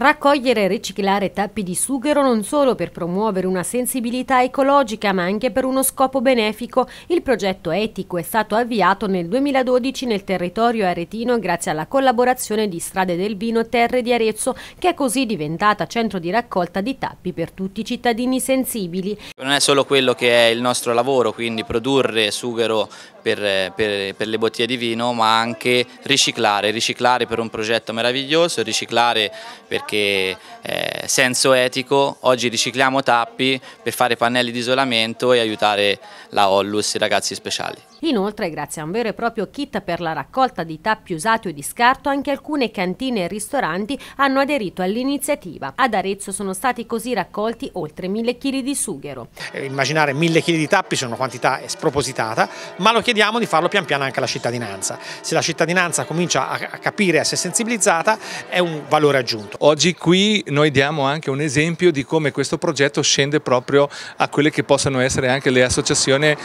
Raccogliere e riciclare tappi di sughero non solo per promuovere una sensibilità ecologica ma anche per uno scopo benefico. Il progetto etico è stato avviato nel 2012 nel territorio aretino grazie alla collaborazione di Strade del Vino Terre di Arezzo che è così diventata centro di raccolta di tappi per tutti i cittadini sensibili. Non è solo quello che è il nostro lavoro, quindi produrre sughero per, per, per le bottiglie di vino ma anche riciclare, riciclare per un progetto meraviglioso, riciclare perché che eh, senso etico, oggi ricicliamo tappi per fare pannelli di isolamento e aiutare la Ollus, i ragazzi speciali. Inoltre, grazie a un vero e proprio kit per la raccolta di tappi usati o di scarto, anche alcune cantine e ristoranti hanno aderito all'iniziativa. Ad Arezzo sono stati così raccolti oltre mille kg di sughero. Eh, immaginare mille kg di tappi sono una quantità spropositata, ma lo chiediamo di farlo pian piano anche alla cittadinanza. Se la cittadinanza comincia a capire, e a essere sensibilizzata, è un valore aggiunto. Oggi oggi qui noi diamo anche un esempio di come questo progetto scende proprio a quelle che possono essere anche le associazioni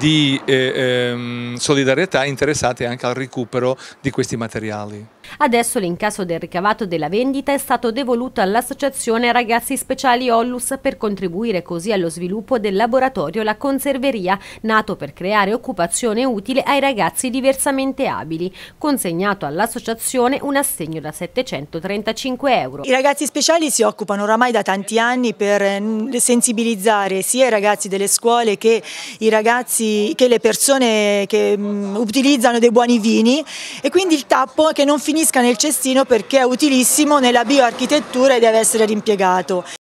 di eh, ehm, solidarietà interessate anche al recupero di questi materiali. Adesso l'incasso del ricavato della vendita è stato devoluto all'associazione Ragazzi Speciali Ollus per contribuire così allo sviluppo del laboratorio La Conserveria, nato per creare occupazione utile ai ragazzi diversamente abili, consegnato all'associazione un assegno da 735 euro. I ragazzi speciali si occupano oramai da tanti anni per eh, sensibilizzare sia i ragazzi delle scuole che i ragazzi che le persone che mh, mm, utilizzano dei buoni vini e quindi il tappo che non finisca nel cestino perché è utilissimo nella bioarchitettura e deve essere rimpiegato.